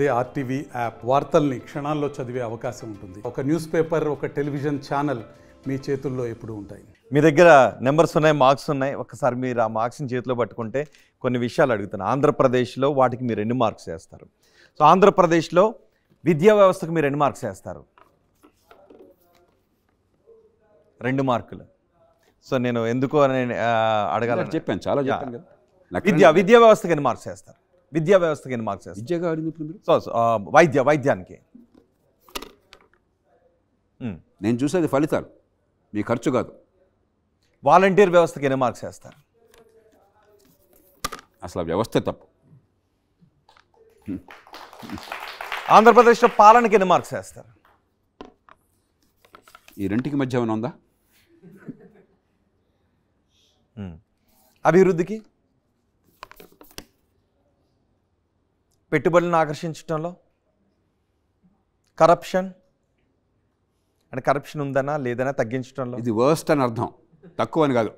అదే RTV app వార్తల్ని క్షణాల్లో చదివే అవకాశం ఉంటుంది ఒక న్యూస్ పేపర్ ఒక టెలివిజన్ ఛానల్ మీ చేతుల్లో ఎప్పుడు ఉంటాయి మీ దగ్గర నెంబర్స్ ఉన్నాయి మార్క్స్ ఉన్నాయి ఒకసారి మీరు ఆ మార్క్స్ని చేతిలో పట్టుకుంటే కొన్ని విషయాలు అడుగుతాను ఆంధ్రప్రదేశ్లో వాటికి మీరు ఎన్ని మార్క్స్ వేస్తారు సో ఆంధ్రప్రదేశ్లో విద్యా వ్యవస్థకు మీరు ఎన్ని మార్క్స్ వేస్తారు రెండు మార్కులు సో నేను ఎందుకు అని అడగాలని చెప్పాను చాలా విద్యా విద్యా వ్యవస్థకి ఎన్ని మార్క్స్ వేస్తారు విద్యా వ్యవస్థకి ఎన్ని మార్క్స్ విద్యగా సో వైద్య వైద్యానికి నేను చూసేది ఫలితాలు మీ ఖర్చు కాదు వాలంటీర్ వ్యవస్థకి ఎన్ని మార్క్స్ వేస్తారు అసలు వ్యవస్థ తప్పు ఆంధ్రప్రదేశ్లో పాలనకి ఎన్ని మార్క్స్ వేస్తారు ఈ రెంటికి మధ్య ఏమైనా ఉందా అభివృద్ధికి పెట్టుబడులను ఆకర్షించడంలో కరప్షన్ అంటే కరప్షన్ ఉందనా లేదనా తగ్గించడంలో ఇది వర్స్ట్ అని అర్థం తక్కువ అని కాదు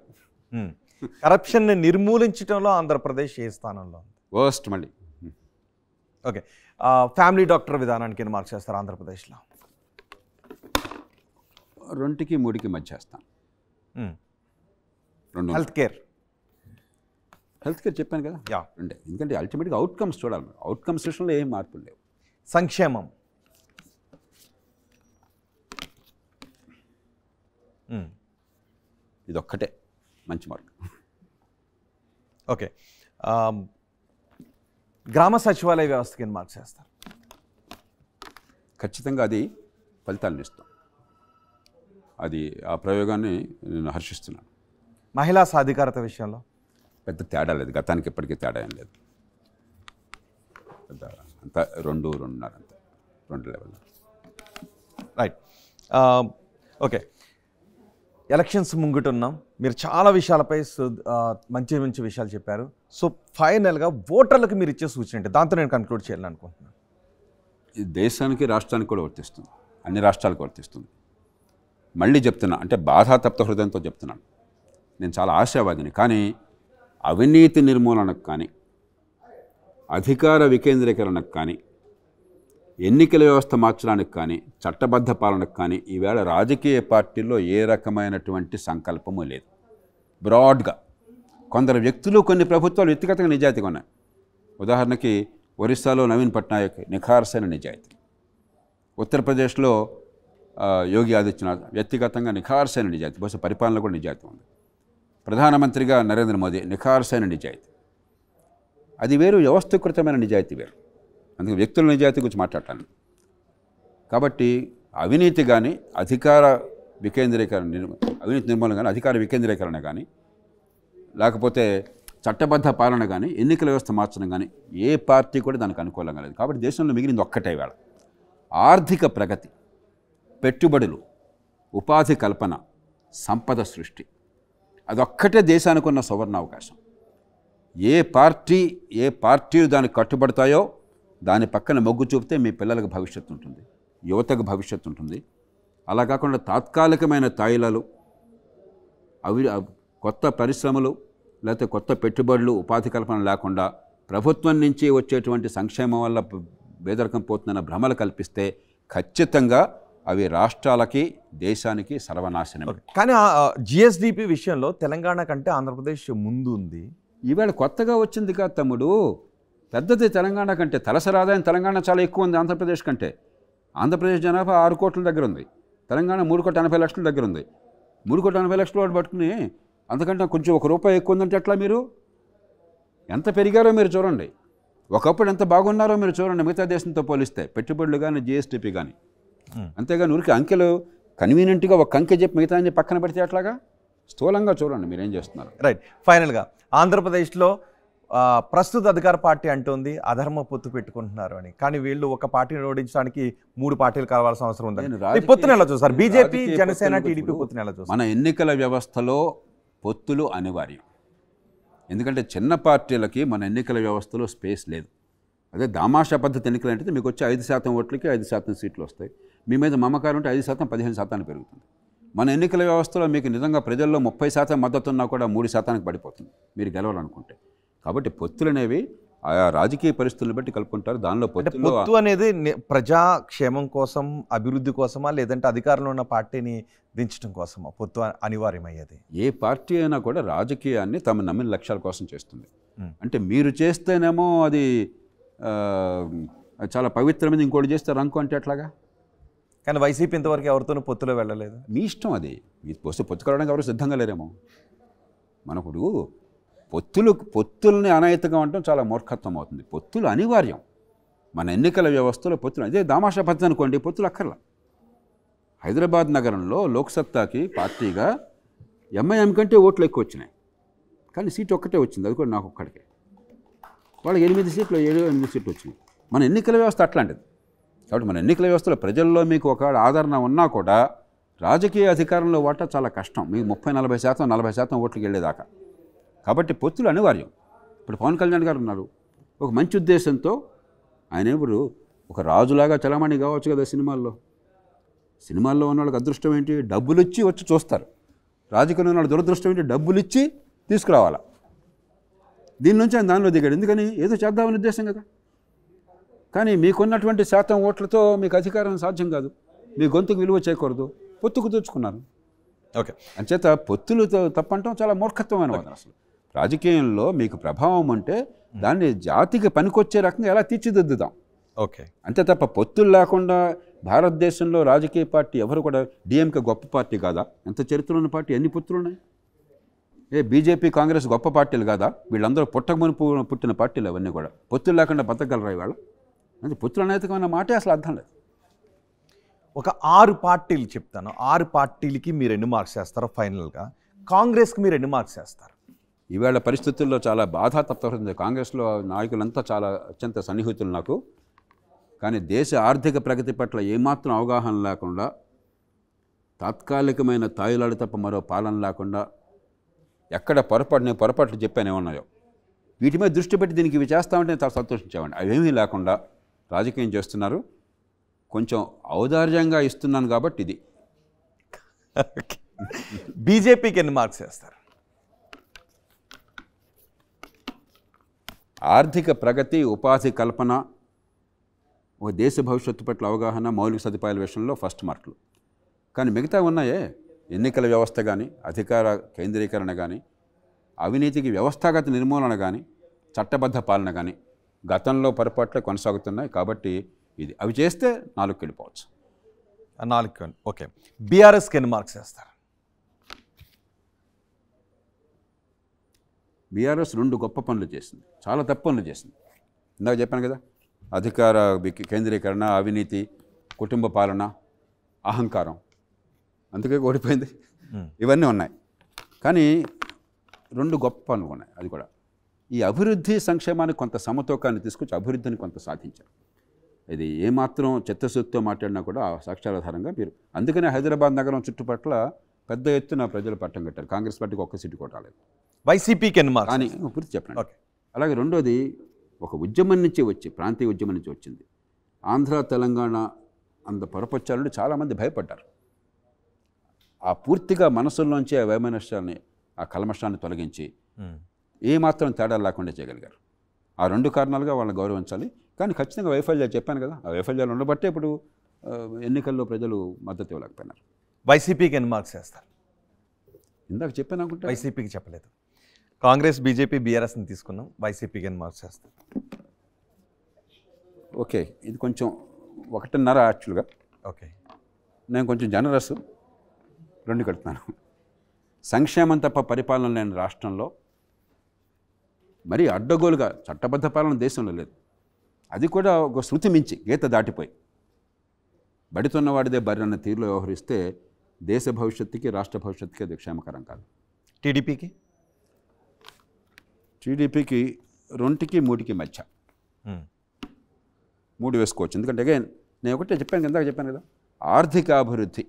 కరప్షన్ని నిర్మూలించడంలో ఆంధ్రప్రదేశ్ ఏ స్థానంలో వర్స్ట్ మళ్ళీ ఓకే ఫ్యామిలీ డాక్టర్ విధానానికి మార్క్స్ చేస్తారు ఆంధ్రప్రదేశ్లో రెండుకి మూడుకి మధ్య చేస్తాను హెల్త్ కేర్ హెల్త్ కేర్ చెప్పాను కదా యా అంటే ఎందుకంటే అల్టిమేట్గా అవుట్కమ్స్ చూడాలి మనం అవుట్కమ్స్ విషయంలో ఏం మార్పులు లేవు సంక్షేమం hmm. ఇదొక్కటే మంచి మార్క్ ఓకే గ్రామ సచివాలయ వ్యవస్థకి కింద మార్పు చేస్తారు ఖచ్చితంగా అది ఫలితాలను ఇస్తాం అది ఆ ప్రయోగాన్ని నేను హర్షిస్తున్నాను మహిళా సాధికారత విషయంలో పెద్ద తేడా లేదు గతానికి ఎప్పటికీ తేడా ఏం లేదు పెద్ద అంత రెండు రెండున్నర అంత రెండు లెవెల్ రైట్ ఓకే ఎలక్షన్స్ ముంగిటున్నాం మీరు చాలా విషయాలపై మంచి మంచి విషయాలు చెప్పారు సో ఫైనల్గా ఓటర్లకు మీరు ఇచ్చే సూచన ఏంటి దాంతో నేను కన్క్లూడ్ చేయాలని అనుకుంటున్నాను ఇది దేశానికి రాష్ట్రానికి కూడా వర్తిస్తుంది అన్ని రాష్ట్రాలకు వర్తిస్తుంది మళ్ళీ చెప్తున్నా అంటే బాధాతప్త హృదయంతో చెప్తున్నాను నేను చాలా ఆశావాదిని కానీ అవినీతి నిర్మూలనకు కానీ అధికార వికేంద్రీకరణకు కానీ ఎన్నికల వ్యవస్థ మార్చడానికి కానీ చట్టబద్ధ పాలనకు కానీ ఈవేళ రాజకీయ పార్టీల్లో ఏ రకమైనటువంటి సంకల్పము లేదు బ్రాడ్గా కొందరు వ్యక్తులు కొన్ని ప్రభుత్వాలు వ్యక్తిగతంగా నిజాయితీగా ఉన్నాయి ఉదాహరణకి ఒరిస్సాలో నవీన్ పట్నాయక్ నిఖార్సైన నిజాయితీ ఉత్తరప్రదేశ్లో యోగి ఆదిత్యనాథ్ వ్యక్తిగతంగా నిఖార్సైన నిజాయితీ బహుశా పరిపాలన కూడా నిజాయితీ ఉంది ప్రధానమంత్రిగా నరేంద్ర మోదీ నిఖార్సైన నిజాయితీ అది వేరు వ్యవస్థీకృతమైన నిజాయితీ వేరు అందుకే వ్యక్తుల నిజాయితీ గురించి మాట్లాడటాను కాబట్టి అవినీతి కానీ అధికార వికేంద్రీకరణ అవినీతి నిర్మూలన కానీ అధికార వికేంద్రీకరణ కానీ లేకపోతే చట్టబద్ధ పాలన కానీ ఎన్నికల వ్యవస్థ మార్చడం కానీ ఏ పార్టీ కూడా దానికి అనుకూలంగా లేదు కాబట్టి దేశంలో మిగిలింది ఒక్కటే వేళ ఆర్థిక ప్రగతి పెట్టుబడులు ఉపాధి కల్పన సంపద సృష్టి అదొక్కటే దేశానికి ఉన్న సువర్ణ అవకాశం ఏ పార్టీ ఏ పార్టీలు దానికి కట్టుబడతాయో దాని పక్కన మొగ్గు చూపితే మీ పిల్లలకు భవిష్యత్తు ఉంటుంది యువతకు భవిష్యత్తు ఉంటుంది అలా కాకుండా తాత్కాలికమైన తాయిలాలు అవి కొత్త పరిశ్రమలు లేకపోతే కొత్త పెట్టుబడులు ఉపాధి కల్పన లేకుండా ప్రభుత్వం నుంచి వచ్చేటువంటి సంక్షేమం వల్ల బేదరకం పోతుందన్న భ్రమలు కల్పిస్తే ఖచ్చితంగా అవి రాష్ట్రాలకి దేశానికి సర్వనాశనం కానీ జిఎస్డిపి విషయంలో తెలంగాణ కంటే ఆంధ్రప్రదేశ్ ముందు ఉంది ఈవేళ కొత్తగా వచ్చింది కాదు తమ్ముడు పెద్దది తెలంగాణ కంటే తలసరాదాయం తెలంగాణ చాలా ఎక్కువ ఉంది ఆంధ్రప్రదేశ్ కంటే ఆంధ్రప్రదేశ్ జనాభా ఆరు కోట్ల దగ్గర ఉంది తెలంగాణ మూడు కోట్ల ఎనభై లక్షల దగ్గర ఉంది మూడు కోట్ల ఎనభై లక్షల వాడు పట్టుకుని అంతకంటే కొంచెం ఒక రూపాయి ఎక్కువ ఉందంటే ఎట్లా మీరు ఎంత పెరిగారో మీరు చూడండి ఒకప్పుడు ఎంత బాగున్నారో మీరు చూడండి మిగతా దేశంతో పోలిస్తే పెట్టుబడులు కానీ జిఎస్టిపి కానీ అంతేగాని ఊరికి అంకెలు కన్వీనియంట్గా ఒక అంకె చెప్పి మిగతా పక్కన పెడితే అట్లాగా స్థూలంగా చూడండి మీరేం చేస్తున్నారు రైట్ ఫైనల్గా ఆంధ్రప్రదేశ్లో ప్రస్తుత అధికార పార్టీ అంటుంది అధర్మ పొత్తు పెట్టుకుంటున్నారు అని కానీ వీళ్ళు ఒక పార్టీని ఓడించడానికి మూడు పార్టీలు కావాల్సిన అవసరం ఉందని పొత్తుని ఎలా చూస్తారు బీజేపీ జనసేన టీడీపీ పొత్తుని ఎలా చూస్తారు మన ఎన్నికల వ్యవస్థలో పొత్తులు అనివార్యం ఎందుకంటే చిన్న పార్టీలకి మన ఎన్నికల వ్యవస్థలో స్పేస్ లేదు అదే దామాషా పద్ధతి ఎన్నికలు అంటే మీకు వచ్చే ఐదు శాతం ఓట్లకి ఐదు శాతం సీట్లు వస్తాయి మీ మీద మమకారం ఉంటే ఐదు శాతం పదిహేను శాతానికి పెరుగుతుంది మన ఎన్నికల వ్యవస్థలో మీకు నిజంగా ప్రజల్లో ముప్పై శాతం మద్దతు ఉన్నా కూడా మూడు శాతానికి పడిపోతుంది మీరు గెలవాలనుకుంటే కాబట్టి పొత్తులు అనేవి ఆయా రాజకీయ పరిస్థితులను బట్టి కలుపుకుంటారు దానిలో పొత్తు అనేది ప్రజాక్షేమం కోసం అభివృద్ధి కోసమా లేదంటే అధికారంలో ఉన్న పార్టీని దించడం కోసమా పొత్తు అనివార్యమయ్యేది ఏ పార్టీ అయినా కూడా రాజకీయాన్ని తమ నమ్మిన లక్ష్యాల కోసం చేస్తుంది అంటే మీరు చేస్తేనేమో అది చాలా పవిత్రమైన ఇంకోటి చేస్తే రంకు అంటే ఎట్లాగా కానీ వైసీపీ ఇంతవరకు ఎవరితోనూ పొత్తులో వెళ్ళలేదు మీ ఇష్టం అది మీ పొత్తు పొత్తుకోవడానికి ఎవరు సిద్ధంగా లేరేమో మనకుడు పొత్తులు పొత్తుల్ని అనైతికం ఉండటం చాలా మూర్ఖత్వం అవుతుంది పొత్తులు అనివార్యం మన ఎన్నికల వ్యవస్థలో పొత్తులు అదే దామాషా పద్ధతి అనుకోండి పొత్తులు అక్కర్లా హైదరాబాద్ నగరంలో లోక్సత్తాకి పార్టీగా ఎంఐఎం కంటే ఓట్లు ఎక్కువ వచ్చినాయి కానీ సీట్ ఒక్కటే వచ్చింది అది కూడా నాకు ఒక్కడికే వాళ్ళకి ఎనిమిది సీట్లు ఏడు ఎనిమిది సీట్లు వచ్చినాయి మన ఎన్నికల వ్యవస్థ అట్లాంటిది కాబట్టి మన ఎన్నికల వ్యవస్థలో ప్రజల్లో మీకు ఒక ఆదరణ ఉన్నా కూడా రాజకీయ అధికారంలో వాట చాలా కష్టం మీకు ముప్పై నలభై శాతం నలభై శాతం ఓట్లకి వెళ్ళేదాకా కాబట్టి పొత్తులు అనివార్యం ఇప్పుడు పవన్ కళ్యాణ్ గారు ఉన్నారు ఒక మంచి ఉద్దేశంతో ఆయన ఇప్పుడు ఒక రాజులాగా చలమణి కావచ్చు కదా సినిమాల్లో సినిమాల్లో ఉన్న వాళ్ళకి అదృష్టం ఏంటి డబ్బులు ఇచ్చి వచ్చి చూస్తారు రాజకీయంలో ఉన్న వాళ్ళ దురదృష్టం ఏంటి డబ్బులు ఇచ్చి తీసుకురావాలా దీని నుంచి ఆయన దానిలో దిగాడు ఎందుకని ఏదో చేద్దామని ఉద్దేశం కదా కానీ మీకున్నటువంటి శాతం ఓట్లతో మీకు అధికారం సాధ్యం కాదు మీ గొంతుకు విలువ చేయకూడదు పొత్తుకు తెచ్చుకున్నారు ఓకే అంచేత పొత్తులు తప్పంటాం చాలా మూర్ఖత్వమైన వాదన అసలు రాజకీయంలో మీకు ప్రభావం అంటే దాన్ని జాతికి పనికొచ్చే రకంగా ఎలా తీర్చిదిద్దుదాం ఓకే అంతే తప్ప పొత్తులు లేకుండా భారతదేశంలో రాజకీయ పార్టీ ఎవరు కూడా డిఎంకే గొప్ప పార్టీ కాదా ఎంత చరిత్ర ఉన్న పార్టీ ఎన్ని పొత్తులు ఉన్నాయి ఏ బీజేపీ కాంగ్రెస్ గొప్ప పార్టీలు కాదా వీళ్ళందరూ పుట్టకమని పుట్టిన పార్టీలు అవన్నీ కూడా పొత్తులు లేకుండా బతకగలరా ఇవాళ అది పుత్రనైతికమైన మాటే అసలు అర్థం లేదు ఒక ఆరు పార్టీలు చెప్తాను ఆరు పార్టీలకి మీరు ఎన్ని మార్క్స్ చేస్తారు ఫైనల్గా కాంగ్రెస్కి మీరు ఎన్ని మార్క్స్ చేస్తారు ఈవేళ పరిస్థితుల్లో చాలా బాధ తప్పవుతుంది కాంగ్రెస్లో నాయకులంతా చాలా అత్యంత సన్నిహితులు నాకు కానీ దేశ ఆర్థిక ప్రగతి పట్ల ఏమాత్రం అవగాహన లేకుండా తాత్కాలికమైన తాయిలాడు తప్ప మరో పాలన లేకుండా ఎక్కడ పొరపాటు నేను పొరపాట్లు చెప్పాను ఉన్నాయో వీటి మీద దృష్టి పెట్టి దీనికి ఇవి చేస్తామంటే చాలా సంతోషించేవాడిని అవేమీ లేకుండా రాజకీయం చేస్తున్నారు కొంచెం ఔదార్యంగా ఇస్తున్నాను కాబట్టి ఇది బీజేపీకి ఎన్ని మార్క్స్ వేస్తారు ఆర్థిక ప్రగతి ఉపాధి కల్పన ఒక దేశ భవిష్యత్తు పట్ల అవగాహన మౌలిక సదుపాయాల విషయంలో ఫస్ట్ మార్కులు కానీ మిగతా ఉన్నాయే ఎన్నికల వ్యవస్థ కానీ అధికార కేంద్రీకరణ కానీ అవినీతికి వ్యవస్థాగత నిర్మూలన కానీ చట్టబద్ధ పాలన కానీ గతంలో పొరపాట్లే కొనసాగుతున్నాయి కాబట్టి ఇది అవి చేస్తే నాలుగు వెళ్ళిపోవచ్చు నాలుగు ఓకే బీఆర్ఎస్కి ఎన్ని మార్క్స్ వేస్తారు బీఆర్ఎస్ రెండు గొప్ప పనులు చేసింది చాలా తప్పు పనులు చేసింది ఇందాక చెప్పాను కదా అధికార కేంద్రీకరణ అవినీతి కుటుంబ పాలన అహంకారం అందుకే ఓడిపోయింది ఇవన్నీ ఉన్నాయి కానీ రెండు గొప్ప పనులు ఉన్నాయి అది కూడా ఈ అభివృద్ధి సంక్షేమానికి కొంత సమతూకాన్ని తీసుకొచ్చి అభివృద్ధిని కొంత సాధించారు ఇది ఏమాత్రం చిత్తశుద్ధితో మాట్లాడినా కూడా సాక్ష్యాధారంగా మీరు అందుకనే హైదరాబాద్ నగరం చుట్టుపట్ల పెద్ద ఎత్తున ప్రజలు పట్టం కట్టారు కాంగ్రెస్ పార్టీకి ఒక్క సీటు కూడా రాలేదు వైసీపీకి అని గురించి చెప్పండి అలాగే రెండోది ఒక ఉద్యమం నుంచి వచ్చి ప్రాంతీయ ఉద్యమం నుంచి వచ్చింది ఆంధ్ర తెలంగాణ అంత పొరపచ్చాలని చాలామంది భయపడ్డారు ఆ పూర్తిగా మనసుల్లోంచి ఆ వైమనష్టాన్ని ఆ కల్మషాన్ని తొలగించి ఏమాత్రం తేడా లేకుండా చేయగలిగారు ఆ రెండు కారణాలుగా వాళ్ళని గౌరవించాలి కానీ ఖచ్చితంగా వైఫల్యాలు చెప్పాను కదా ఆ వైఫల్యాలు ఉండబట్టే ఇప్పుడు ఎన్నికల్లో ప్రజలు మద్దతు ఇవ్వలేకపోయినారు వైసీపీకి ఎన్ని మార్క్స్ వేస్తారు ఇందాక చెప్పాను అనుకుంటే వైసీపీకి చెప్పలేదు కాంగ్రెస్ బీజేపీ బీఆర్ఎస్ని తీసుకున్నాం వైసీపీకి ఎన్ని మార్క్స్ వేస్తారు ఓకే ఇది కొంచెం ఒకటిన్నర యాక్చువల్గా ఓకే నేను కొంచెం జనరస్ రెండు కడుతున్నాను సంక్షేమం తప్ప పరిపాలన లేని రాష్ట్రంలో మరీ అడ్డగోలుగా చట్టబద్ధ పాలన దేశంలో లేదు అది కూడా ఒక శృతి మించి గీత దాటిపోయి బడితున్నవాడిదే వాడిదే అన్న తీరులో వ్యవహరిస్తే దేశ భవిష్యత్తుకి రాష్ట్ర భవిష్యత్తుకి అది క్షేమకరం కాదు టీడీపీకి టీడీపీకి రెండుకి మూడుకి మధ్య మూడు వేసుకోవచ్చు ఎందుకంటే అగైన్ నేను ఒకటే చెప్పాను ఇందాక చెప్పాను కదా ఆర్థిక అభివృద్ధి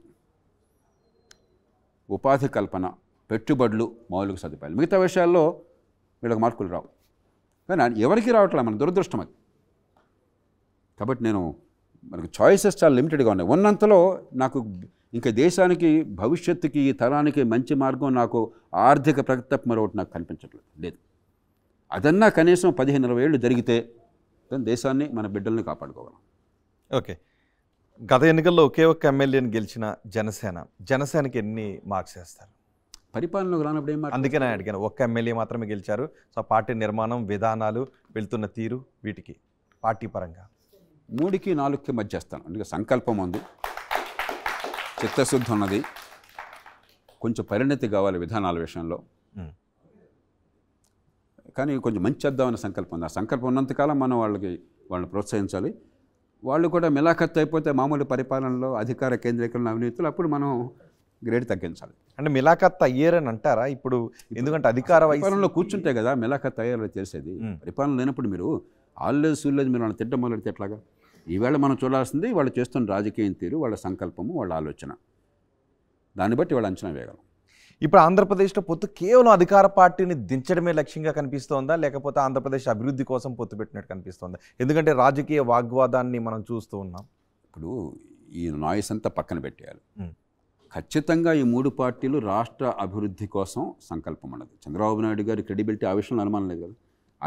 ఉపాధి కల్పన పెట్టుబడులు మౌలిక సదుపాయాలు మిగతా విషయాల్లో వీళ్ళకి మార్కులు రావు కానీ ఎవరికి రావట్లే మన దురదృష్టం అది కాబట్టి నేను మనకు చాయిసెస్ చాలా లిమిటెడ్గా ఉన్నాయి ఉన్నంతలో నాకు ఇంకా దేశానికి భవిష్యత్తుకి ఈ తరానికి మంచి మార్గం నాకు ఆర్థిక ప్రగతి మరొకటి నాకు కనిపించట్లేదు లేదు అదన్నా కనీసం పదిహేను ఇరవై ఏళ్ళు జరిగితే దేశాన్ని మన బిడ్డల్ని కాపాడుకోగలం ఓకే గత ఎన్నికల్లో ఒకే ఒక్క ఎమ్మెల్యేని గెలిచిన జనసేన జనసేనకి ఎన్ని మార్క్స్ వేస్తారు పరిపాలనలోకి రానప్పుడు ఏం అందుకే నేను అడిగాను ఒక్క ఎమ్మెల్యే మాత్రమే గెలిచారు సో పార్టీ నిర్మాణం విధానాలు వెళ్తున్న తీరు వీటికి పార్టీ పరంగా మూడుకి నాలుగుకి మధ్య చేస్తాను అందుకే సంకల్పం ఉంది చిత్తశుద్ధి ఉన్నది కొంచెం పరిణతి కావాలి విధానాల విషయంలో కానీ కొంచెం మంచి చేద్దామనే సంకల్పం ఉంది ఆ సంకల్పం ఉన్నంతకాలం మనం వాళ్ళకి వాళ్ళని ప్రోత్సహించాలి వాళ్ళు కూడా మిలాఖత్తు అయిపోతే మామూలు పరిపాలనలో అధికార కేంద్రీకరణ అవినీతులు అప్పుడు మనం గ్రేడ్ తగ్గించాలి అంటే మిలాఖత్ అయ్యారని అంటారా ఇప్పుడు ఎందుకంటే అధికార పరిపాలనలో కూర్చుంటే కదా మిలాఖత్ అయ్యారని చేసేది పరిపాలన లేనప్పుడు మీరు ఆల్వేస్ సూల్లేదు మీరు వాళ్ళని తిట్టం మొదలెడితే ఎట్లాగా ఈవేళ మనం చూడాల్సింది వాళ్ళు చేస్తున్న రాజకీయం తీరు వాళ్ళ సంకల్పము వాళ్ళ ఆలోచన దాన్ని బట్టి వాళ్ళు అంచనా వేయగలం ఇప్పుడు ఆంధ్రప్రదేశ్లో పొత్తు కేవలం అధికార పార్టీని దించడమే లక్ష్యంగా కనిపిస్తోందా లేకపోతే ఆంధ్రప్రదేశ్ అభివృద్ధి కోసం పొత్తు పెట్టినట్టు కనిపిస్తోందా ఎందుకంటే రాజకీయ వాగ్వాదాన్ని మనం చూస్తూ ఉన్నాం ఇప్పుడు ఈ నాయిస్ అంతా పక్కన పెట్టేయాలి ఖచ్చితంగా ఈ మూడు పార్టీలు రాష్ట్ర అభివృద్ధి కోసం సంకల్పం అన్నది చంద్రబాబు నాయుడు గారి క్రెడిబిలిటీ ఆ విషయంలో అనుమానం లేదు కదా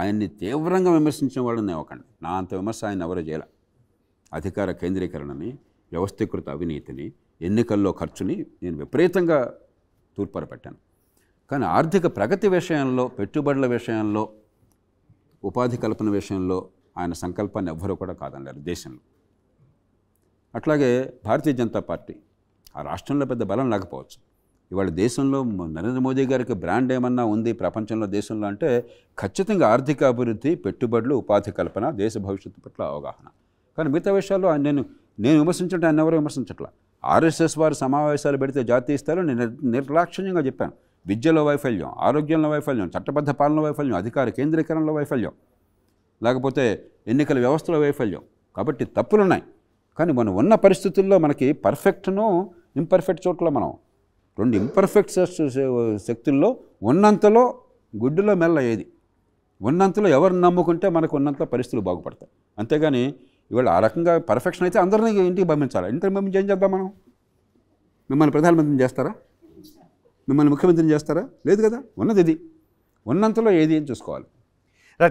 ఆయన్ని తీవ్రంగా విమర్శించిన వాళ్ళని ఇవ్వకండి నా అంత విమర్శ ఆయన ఎవరు చేయాల అధికార కేంద్రీకరణని వ్యవస్థీకృత అవినీతిని ఎన్నికల్లో ఖర్చుని నేను విపరీతంగా తూర్పరపెట్టాను కానీ ఆర్థిక ప్రగతి విషయంలో పెట్టుబడుల విషయంలో ఉపాధి కల్పన విషయంలో ఆయన సంకల్పాన్ని ఎవ్వరూ కూడా కాదనలేరు దేశంలో అట్లాగే భారతీయ జనతా పార్టీ ఆ రాష్ట్రంలో పెద్ద బలం లేకపోవచ్చు ఇవాళ దేశంలో నరేంద్ర మోదీ గారికి బ్రాండ్ ఏమన్నా ఉంది ప్రపంచంలో దేశంలో అంటే ఖచ్చితంగా ఆర్థిక అభివృద్ధి పెట్టుబడులు ఉపాధి కల్పన దేశ భవిష్యత్తు పట్ల అవగాహన కానీ మిగతా విషయాల్లో నేను నేను విమర్శించడం ఆయన ఎవరు విమర్శించట్లా ఆర్ఎస్ఎస్ వారు సమావేశాలు పెడితే జాతీయ స్థాయిలో నేను నిర్లక్ష్యంగా చెప్పాను విద్యలో వైఫల్యం ఆరోగ్యంలో వైఫల్యం చట్టబద్ధ పాలన వైఫల్యం అధికార కేంద్రీకరణలో వైఫల్యం లేకపోతే ఎన్నికల వ్యవస్థలో వైఫల్యం కాబట్టి తప్పులున్నాయి కానీ మనం ఉన్న పరిస్థితుల్లో మనకి పర్ఫెక్ట్ను ఇంపర్ఫెక్ట్ చోట్ల మనం రెండు ఇంపర్ఫెక్ట్ శక్తుల్లో ఉన్నంతలో గుడ్డులో మెల్ల ఏది ఉన్నంతలో ఎవరిని నమ్ముకుంటే మనకు ఉన్నంతలో పరిస్థితులు బాగుపడతాయి అంతేగాని ఇవాళ ఆ రకంగా పర్ఫెక్షన్ అయితే అందరినీ ఇంటికి పంపించాలి ఇంటికి పంపించి ఏం చేద్దాం మనం మిమ్మల్ని ప్రధానమంత్రిని చేస్తారా మిమ్మల్ని ముఖ్యమంత్రిని చేస్తారా లేదు కదా ఉన్నది ఇది ఉన్నంతలో ఏది అని చూసుకోవాలి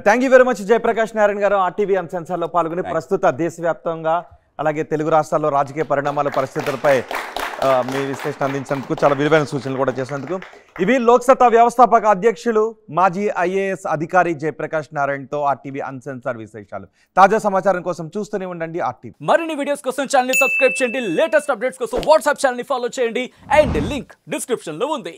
thank you very much Jayaprakash Narayana గారు ఆర్టీవీ అంశాంశాల్లో పాల్గొని ప్రస్తుత దేశవ్యాప్తంగా అలాగే తెలుగు రాష్ట్రాల్లో రాజకీయ పరిణామాల పరిస్థితులపై మీ విశ్లేషణ అందించినందుకు చాలా విలువైన సూచనలు కూడా చేసినందుకు ఇవి లోక్సత్తా వ్యవస్థాపక అధ్యక్షులు మాజీ ఐఏఎస్ అధికారి జయప్రకాష్ నారాయణతో ఆర్టీవీ అన్సెన్సార్ విశేషాలు తాజా సమాచారం కోసం చూస్తూనే ఉండండి ఆర్టీవీ మరిన్ని వీడియోస్ కోసం ఛానల్ సబ్స్క్రైబ్ చేయండి లేటెస్ట్ అప్డేట్స్ కోసం వాట్సాప్ ఛానల్ ఫాలో చేయండి అండ్ లింక్ డిస్క్రిప్షన్ లో ఉంది